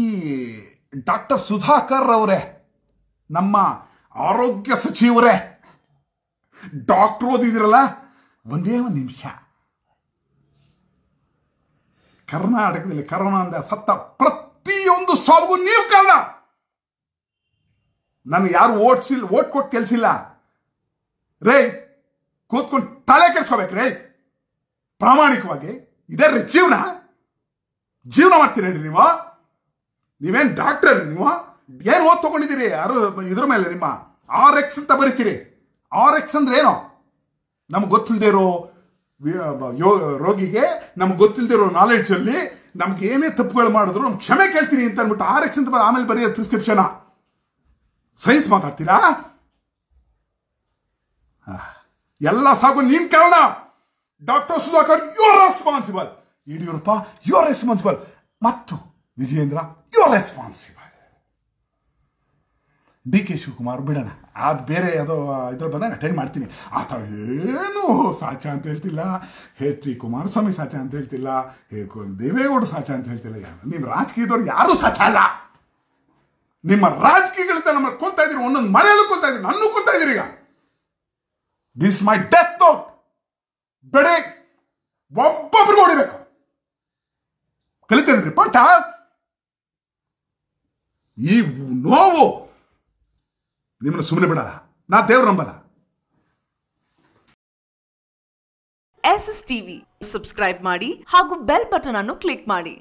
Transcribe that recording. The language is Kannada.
ಈ ಡಾಕ್ಟರ್ ಸುಧಾಕರ್ ಅವರೇ ನಮ್ಮ ಆರೋಗ್ಯ ಸಚಿವರೇ ಡಾಕ್ಟರ್ ಓದಿದಿರಲ್ಲ ಒಂದೇ ಒಂದು ನಿಮಿಷ ಕರ್ನಾಟಕದಲ್ಲಿ ಅಂದ ಸತ್ತ ಪ್ರತಿಯೊಂದು ಸಾವಿಗೂ ನೀವು ಕಾರಣ ನನಗೆ ಯಾರು ಓಟ್ಸಿಲ್ಲ ಓಟ್ ಕೊಟ್ಟು ಕೆಲ್ಸಿಲ್ಲ ರೇ ಕೂತ್ಕೊಂಡು ತಲೆ ಕೆಡ್ಸ್ಕೋಬೇಕು ರೇ ಪ್ರಾಮಾಣಿಕವಾಗಿ ಇದೇ ರೀ ಜೀವನ ಜೀವನ ಮಾಡ್ತೀರೇನ್ರಿ ನೀವು ನೀವೇನು ಡಾಕ್ಟರ್ ನೀವು ಏನು ಓದ್ ತೊಗೊಂಡಿದ್ದೀರಿ ಯಾರು ಇದ್ರ ಮೇಲೆ ನಿಮ್ಮ ಆರ್ ಎಕ್ಸ್ ಅಂತ ಬರೀತೀರಿ ಆರ್ ಎಕ್ಸ್ ಅಂದ್ರೆ ಏನು ನಮ್ಗೆ ಗೊತ್ತಿಲ್ಲದೆ ಇರೋ ರೋಗಿಗೆ ನಮ್ಗೆ ಗೊತ್ತಿಲ್ಲದೆ ಇರೋ ಅಲ್ಲಿ ನಮ್ಗೆ ಏನೇ ತಪ್ಪುಗಳು ಮಾಡಿದ್ರು ನಮ್ಗೆ ಕ್ಷಮೆ ಕೇಳ್ತೀನಿ ಅಂತ ಅಂದ್ಬಿಟ್ಟು ಆರ್ ಎಕ್ಸ್ ಅಂತ ಆಮೇಲೆ ಬರೆಯೋದು ಪ್ರಿಸ್ಕ್ರಿಪ್ಷನ್ ಸೈನ್ಸ್ ಮಾತಾಡ್ತೀರಾ ಎಲ್ಲ ಸಾಕು ನೀನ್ ಕಾರಣ doctor Sudhakar you are responsible Yediyurappa you are responsible ಮತ್ತು Vijayendra responsible D K Shivakumar ಬಿಡೋಣ ಅದು ಬೇರೆ ಯಾವುದೋ ಇದ್ರಲ್ಲಿ ಬಂದಾಗ ಅಟೆಂಡ್ ಮಾಡ್ತೀನಿ ಆತ ಏನು ಸಾಚ ಅಂತ ಹೇಳ್ತಿಲ್ಲ ಹೆಚ್ ಡಿ ಕುಮಾರಸ್ವಾಮಿ ಸಾಚ ಅಂತ ಹೇಳ್ತಿಲ್ಲ ಹೇ ದೇವೇಗೌಡ ಸಾಚ ಅಂತ ಹೇಳ್ತಿಲ್ಲ ಯಾರು ನಿಮ್ಮ ರಾಜಕೀಯದವ್ರು ಯಾರು ಸಾಚ ಅಲ್ಲ ನಿಮ್ಮ ರಾಜಕೀಯಗಳಿಂದ ನಮ್ಮ ಕೊಲ್ತಾ ಇದ್ದೀರಿ ಒಂದೊಂದು ಮನೆಯಲ್ಲೂ ಕೊಲ್ತಾ ಇದ್ದೀರಿ ನನ್ನೂ ಕೊಲ್ತಾ ಇದ್ದೀರಿ ಈಗ ದಿಸ್ ಮೈ ಡೆತ್ ನೋಟ್ ಬೆಡೆ ಒಬ್ಬೊಬ್ರಿಗೆ ಹೊಡಿಬೇಕು ಕಲಿತೇನ್ರಿ ಪಾಠ ಈ ನೋವು ನಿಮ್ಮನ್ನು ಸುಮ್ಮನೆ ಬಿಡಲ್ಲ ನಾ ದೇವ್ರ ನಂಬಲ್ಲ ಎಸ್ ಎಸ್ ಟಿವಿ ಸಬ್ಸ್ಕ್ರೈಬ್ ಮಾಡಿ ಹಾಗೂ ಬೆಲ್ ಬಟನ್ ಅನ್ನು ಕ್ಲಿಕ್ ಮಾಡಿ